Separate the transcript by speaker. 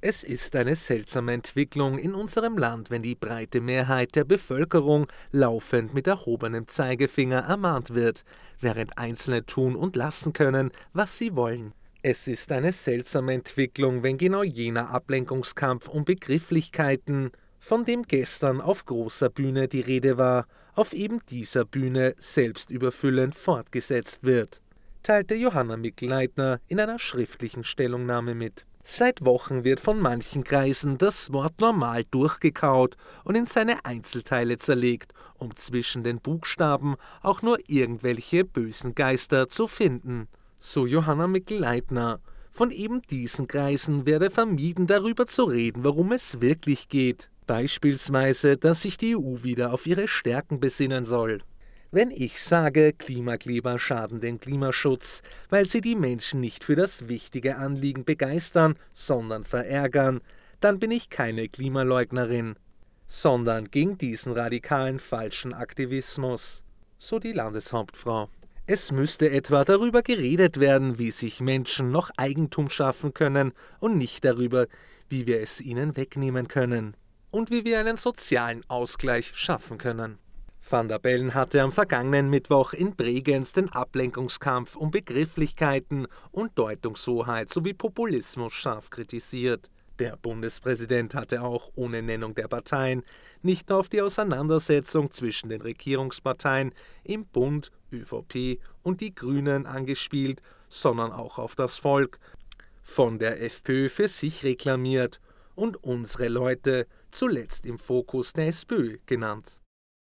Speaker 1: Es ist eine seltsame Entwicklung in unserem Land, wenn die breite Mehrheit der Bevölkerung laufend mit erhobenem Zeigefinger ermahnt wird, während Einzelne tun und lassen können, was sie wollen. Es ist eine seltsame Entwicklung, wenn genau jener Ablenkungskampf um Begrifflichkeiten, von dem gestern auf großer Bühne die Rede war, auf eben dieser Bühne selbstüberfüllend fortgesetzt wird, teilte Johanna Mickleitner in einer schriftlichen Stellungnahme mit. Seit Wochen wird von manchen Kreisen das Wort normal durchgekaut und in seine Einzelteile zerlegt, um zwischen den Buchstaben auch nur irgendwelche bösen Geister zu finden. So Johanna Mikl-Leitner. Von eben diesen Kreisen werde vermieden, darüber zu reden, worum es wirklich geht. Beispielsweise, dass sich die EU wieder auf ihre Stärken besinnen soll wenn ich sage, Klimakleber schaden den Klimaschutz, weil sie die Menschen nicht für das wichtige Anliegen begeistern, sondern verärgern, dann bin ich keine Klimaleugnerin, sondern gegen diesen radikalen falschen Aktivismus, so die Landeshauptfrau. Es müsste etwa darüber geredet werden, wie sich Menschen noch Eigentum schaffen können und nicht darüber, wie wir es ihnen wegnehmen können und wie wir einen sozialen Ausgleich schaffen können. Van der Bellen hatte am vergangenen Mittwoch in Bregenz den Ablenkungskampf um Begrifflichkeiten und Deutungshoheit sowie Populismus scharf kritisiert. Der Bundespräsident hatte auch ohne Nennung der Parteien nicht nur auf die Auseinandersetzung zwischen den Regierungsparteien im Bund, ÖVP und die Grünen angespielt, sondern auch auf das Volk, von der FPÖ für sich reklamiert und unsere Leute zuletzt im Fokus der SPÖ genannt.